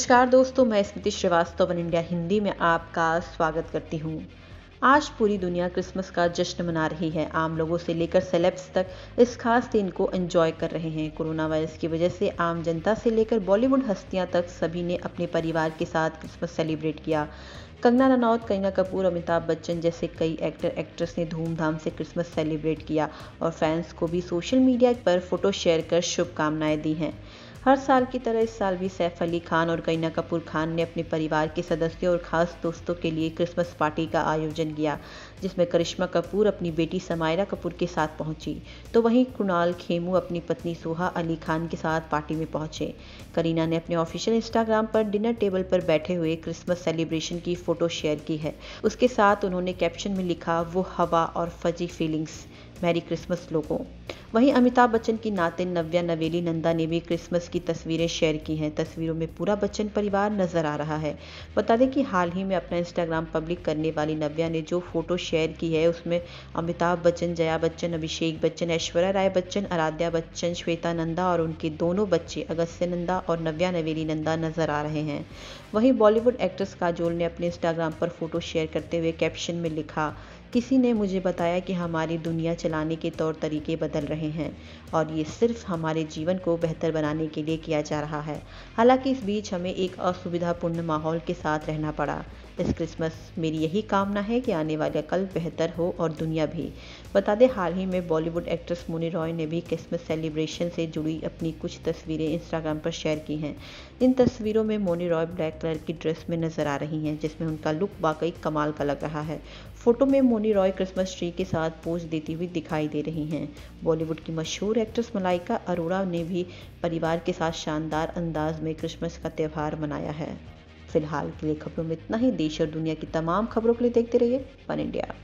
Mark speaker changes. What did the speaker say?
Speaker 1: नमस्कार दोस्तों मैं स्मृति श्रीवास्तव वन इंडिया हिंदी में आपका स्वागत करती हूँ आज पूरी दुनिया क्रिसमस का जश्न मना रही है आम लोगों से लेकर सेलेब्स तक इस खास दिन को एंजॉय कर रहे हैं कोरोना वायरस की वजह से आम जनता से लेकर बॉलीवुड हस्तियां तक सभी ने अपने परिवार के साथ क्रिसमस सेलिब्रेट किया कंगना रनौत करीना कपूर अमिताभ बच्चन जैसे कई एक्टर एक्ट्रेस ने धूमधाम से क्रिसमस सेलिब्रेट किया और फैंस को भी सोशल मीडिया पर फोटो शेयर कर शुभकामनाएं दी हैं हर साल की तरह इस साल भी सैफ अली खान और करीना कपूर खान ने अपने परिवार के सदस्यों और ख़ास दोस्तों के लिए क्रिसमस पार्टी का आयोजन किया जिसमें करिश्मा कपूर अपनी बेटी समायरा कपूर के साथ पहुंची तो वहीं कुणाल खेमू अपनी पत्नी सोहा अली खान के साथ पार्टी में पहुंचे करीना ने अपने ऑफिशियल इंस्टाग्राम पर डिनर टेबल पर बैठे हुए क्रिसमस सेलिब्रेशन की फ़ोटो शेयर की है उसके साथ उन्होंने कैप्शन में लिखा वो हवा और फजी फीलिंग्स मैरी क्रिसमस लोगों वहीं अमिताभ बच्चन की नाते नव्या नवेली नंदा ने भी क्रिसमस की तस्वीरें शेयर की हैं तस्वीरों में पूरा बच्चन परिवार नजर आ रहा है बता दें कि हाल ही में अपना इंस्टाग्राम पब्लिक करने वाली नव्या ने जो फोटो शेयर की है उसमें अमिताभ बच्चन जया बच्चन अभिषेक बच्चन ऐश्वर्या राय बच्चन आराध्या बच्चन श्वेता नंदा और उनके दोनों बच्चे अगस्त्य नंदा और नव्या नवेली नंदा नजर आ रहे हैं वहीं बॉलीवुड एक्ट्रेस काजोल ने अपने इंस्टाग्राम पर फोटो शेयर करते हुए कैप्शन में लिखा किसी ने मुझे बताया कि हमारी दुनिया चलाने के तौर तरीके बदल रहे हैं और ये सिर्फ हमारे जीवन को बेहतर बनाने के लिए किया जा रहा है हालांकि इस बीच हमें एक असुविधापूर्ण माहौल के साथ रहना पड़ा इस क्रिसमस मेरी यही कामना है कि आने वाला कल बेहतर हो और दुनिया भी बता दें हाल ही में बॉलीवुड एक्ट्रेस मोनी रॉय ने भी क्रिसमस सेलिब्रेशन से जुड़ी अपनी कुछ तस्वीरें इंस्टाग्राम पर शेयर की हैं इन तस्वीरों में मोनी रॉय ब्लैक कलर की ड्रेस में नज़र आ रही हैं जिसमें उनका लुक वाकई कमाल का लग रहा है फ़ोटो में सोनी रॉय क्रिसमस ट्री के साथ पोज देती हुई दिखाई दे रही हैं बॉलीवुड की मशहूर एक्ट्रेस मलाइका अरोड़ा ने भी परिवार के साथ शानदार अंदाज में क्रिसमस का त्यौहार मनाया है फिलहाल के लिए खबरों में इतना ही देश और दुनिया की तमाम खबरों के लिए देखते रहिए वन इंडिया